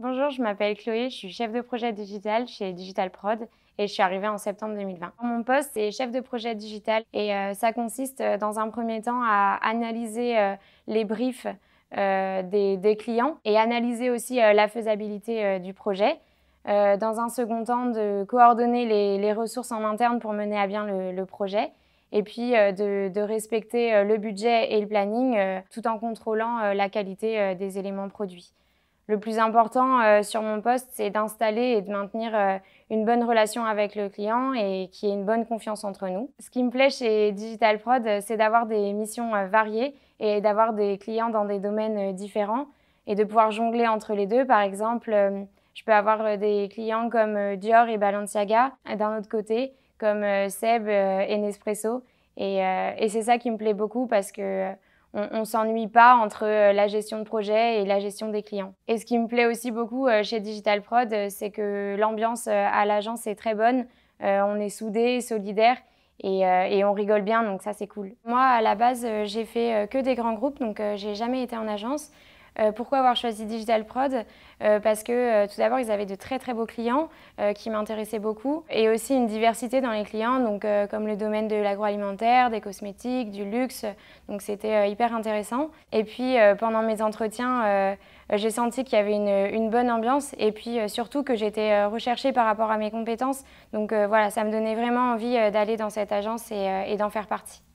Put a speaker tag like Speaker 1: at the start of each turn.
Speaker 1: Bonjour, je m'appelle Chloé, je suis chef de projet digital chez Digital Prod et je suis arrivée en septembre 2020. Mon poste, est chef de projet digital et euh, ça consiste euh, dans un premier temps à analyser euh, les briefs des, clients et analyser aussi la faisabilité du projet. dans un second temps, de coordonner les, ressources en interne pour mener à bien le, projet et puis de, respecter le budget et le planning tout en contrôlant la qualité des éléments produits le plus important euh, sur mon poste, c'est d'installer et de maintenir euh, une bonne relation avec le client et qu'il y ait une bonne confiance entre nous. Ce qui me plaît chez Digital Prod, euh, c'est d'avoir des missions variées et d'avoir des clients dans des domaines différents et de pouvoir jongler entre les deux. Par exemple, je peux avoir des clients comme Dior et Balenciaga d'un autre côté, comme Seb et Nespresso. Et, et c'est ça qui me plaît beaucoup parce que on, ne s'ennuie pas entre euh, la gestion de projet et la gestion des clients. Et ce qui me plaît aussi beaucoup euh, chez Digital Prod, euh, c'est que l'ambiance à l'agence est très bonne. on est soudés, solidaires et, et, on rigole bien, donc ça c'est cool. Moi, à la base, j'ai fait que des grands groupes, donc j'ai jamais été en agence. Euh, pourquoi avoir choisi Digital Prod euh, Parce que euh, tout d'abord, ils avaient de très très beaux clients qui m'intéressaient beaucoup et aussi une diversité dans les clients, donc, comme le domaine de l'agroalimentaire, des cosmétiques, du luxe. Donc c'était hyper intéressant. Et puis pendant mes entretiens, j'ai senti qu'il y avait une, bonne ambiance et puis surtout que j'étais recherchée par rapport à mes compétences. Donc voilà, ça me donnait vraiment envie d'aller dans cette agence et d'en faire partie.